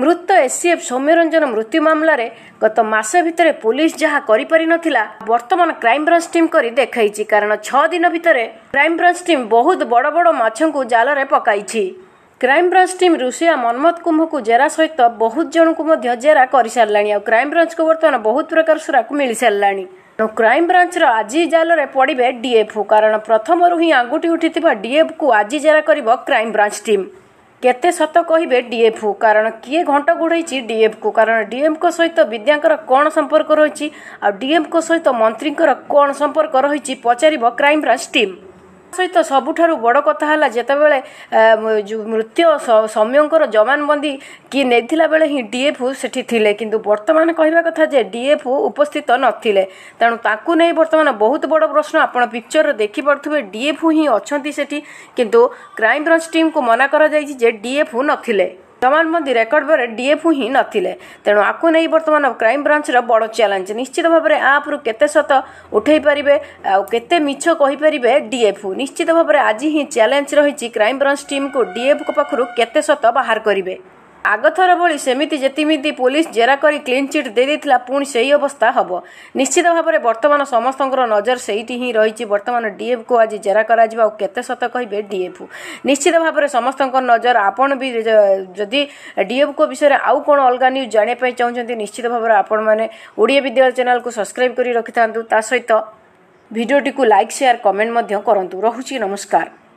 ମୃତ ଏସ୍ସିଏଫ୍ ରଞ୍ଜନ ମୃତ୍ୟୁ ମାମଲାରେ ଗତ ମାସ ଭିତରେ ପୋଲିସ ଯାହା କରିପାରିନଥିଲା ବର୍ତ୍ତମାନ କ୍ରାଇମବ୍ରାଞ୍ଚ ଟିମ୍ କରି ଦେଖାଇଛି କାରଣ ଛଅ ଦିନ ଭିତରେ କ୍ରାଇମବ୍ରାଞ୍ଚ ଟିମ୍ ବହୁତ ବଡ଼ ବଡ଼ ମାଛଙ୍କୁ ଜାଲରେ ପକାଇଛି କ୍ରାଇମବ୍ରାଞ୍ଚ ଟିମ୍ ରୁଷିଆ ମନ୍ମଥ କୁମ୍ଭକୁ ଜେରା ସହିତ ବହୁତ ଜଣଙ୍କୁ ମଧ୍ୟ ଜେରା କରିସାରିଲାଣି ଆଉ କ୍ରାଇମବ୍ରାଞ୍ଚକୁ ବର୍ତ୍ତମାନ ବହୁତ ପ୍ରକାର ସୁରାକୁ ମିଳିସାରିଲାଣି ତେଣୁ କ୍ରାଇମବ୍ରାଞ୍ଚର ଆଜି ଜାଲରେ ପଡ଼ିବେ ଡିଏଫ୍ଓ କାରଣ ପ୍ରଥମରୁ ହିଁ ଆଙ୍ଗୁଠି ଉଠିଥିବା ଡିଏଫ୍କୁ ଆଜି ଜେରା କରିବ କ୍ରାଇମବ୍ରାଞ୍ଚ ଟିମ୍ କେତେ ସତ କହିବେ ଡିଏଫ୍ କାରଣ କିଏ ଘଣ୍ଟ ଘୋଡ଼ାଇଛି ଡିଏଫ୍କୁ କାରଣ ଡିଏମ୍ଙ୍କ ସହିତ ବିଦ୍ୟାଙ୍କର କ'ଣ ସମ୍ପର୍କ ରହିଛି ଆଉ ଡିଏମ୍ଙ୍କ ସହିତ ମନ୍ତ୍ରୀଙ୍କର କ'ଣ ସମ୍ପର୍କ ରହିଛି ପଚାରିବ କ୍ରାଇମ୍ବ୍ରାଞ୍ଚ ଟିମ୍ ସହିତ ସବୁଠାରୁ ବଡ଼ କଥା ହେଲା ଯେତେବେଳେ ମୃତ୍ୟୁ ସୌମ୍ୟଙ୍କର ଜବାନବନ୍ଦୀ କିଏ ନେଇଥିଲା ବେଳେ ହିଁ ଡିଏଫ୍ଓ ସେଠି ଥିଲେ କିନ୍ତୁ ବର୍ତ୍ତମାନ କହିବା କଥା ଯେ ଡିଏଫ୍ଓ ଉପସ୍ଥିତ ନଥିଲେ ତେଣୁ ତାଙ୍କୁ ନେଇ ବର୍ତ୍ତମାନ ବହୁତ ବଡ଼ ପ୍ରଶ୍ନ ଆପଣ ପିକ୍ଚରରେ ଦେଖିପାରୁଥିବେ ଡିଏଫ୍ଓ ହିଁ ଅଛନ୍ତି ସେଠି କିନ୍ତୁ କ୍ରାଇମବ୍ରାଞ୍ଚ ଟିମ୍କୁ ମନା କରାଯାଇଛି ଯେ ଡିଏଫ୍ଓ ନଥିଲେ ଜମାନବନ୍ଦୀ ରେକର୍ଡ ବେଳେ ଡିଏଫ୍ ହିଁ ନଥିଲେ ତେଣୁ ଆକୁ ନେଇ ବର୍ତ୍ତମାନ କ୍ରାଇମବ୍ରାଞ୍ଚର ବଡ଼ ଚ୍ୟାଲେଞ୍ଜ ନିଶ୍ଚିତ ଭାବରେ ଆପ୍ରୁ କେତେ ସତ ଉଠାଇ ପାରିବେ ଆଉ କେତେ ମିଛ କହିପାରିବେ ଡିଏଫ୍ ନିଶ୍ଚିତ ଭାବରେ ଆଜି ହିଁ ଚ୍ୟାଲେଞ୍ଜ ରହିଛି କ୍ରାଇମବ୍ରାଞ୍ଚ ଟିମ୍କୁ ଡିଏଫ୍ଙ୍କ ପାଖରୁ କେତେ ସତ ବାହାର କରିବେ ଆଗଥର ଭଳି ସେମିତି ଯେତିମିତି ପୋଲିସ ଜେରା କରି କ୍ଲିନ୍ ଚିଟ୍ ଦେଇଦେଇଥିଲା ପୁଣି ସେହି ଅବସ୍ଥା ହେବ ନିଶ୍ଚିତ ଭାବରେ ବର୍ତ୍ତମାନ ସମସ୍ତଙ୍କର ନଜର ସେଇଠି ହିଁ ରହିଛି ବର୍ତ୍ତମାନ ଡିଏଫ୍କୁ ଆଜି ଜେରା କରାଯିବ ଆଉ କେତେ ସତ କହିବେ ଡିଏଫ୍ ନିଶ୍ଚିତ ଭାବରେ ସମସ୍ତଙ୍କ ନଜର ଆପଣ ବି ଯଦି ଡିଏଫ୍ଙ୍କ ବିଷୟରେ ଆଉ କ'ଣ ଅଲଗା ନ୍ୟୁଜ୍ ଜାଣିବା ପାଇଁ ଚାହୁଁଛନ୍ତି ନିଶ୍ଚିତ ଭାବରେ ଆପଣମାନେ ଓଡ଼ିଆ ବିଦ୍ୟାଳୟ ଚ୍ୟାନେଲ୍କୁ ସବସ୍କ୍ରାଇବ୍ କରି ରଖିଥାନ୍ତୁ ତା ସହିତ ଭିଡ଼ିଓଟିକୁ ଲାଇକ୍ ସେୟାର୍ କମେଣ୍ଟ ମଧ୍ୟ କରନ୍ତୁ ରହୁଛି ନମସ୍କାର